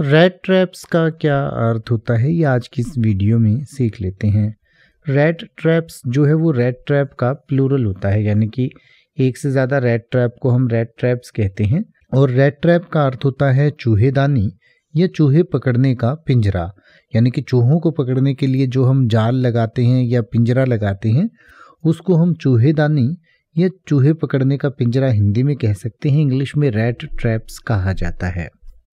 red traps का क्या अर्थ होता है ये आज की इस वीडियो में सीख लेते हैं रेड ट्रैप्स जो है वो रेड ट्रैप का प्लूरल होता है यानी कि एक से ज़्यादा रेड ट्रैप को हम रेड ट्रैप्स कहते हैं और रेड ट्रैप का अर्थ होता है चूहेदानी या चूहे पकड़ने का पिंजरा यानी कि चूहों को पकड़ने के लिए जो हम जाल लगाते हैं या पिंजरा लगाते हैं उसको हम चूहेदानी या चूहे पकड़ने का पिंजरा हिंदी में कह सकते हैं इंग्लिश में रेड ट्रैप्स कहा जाता है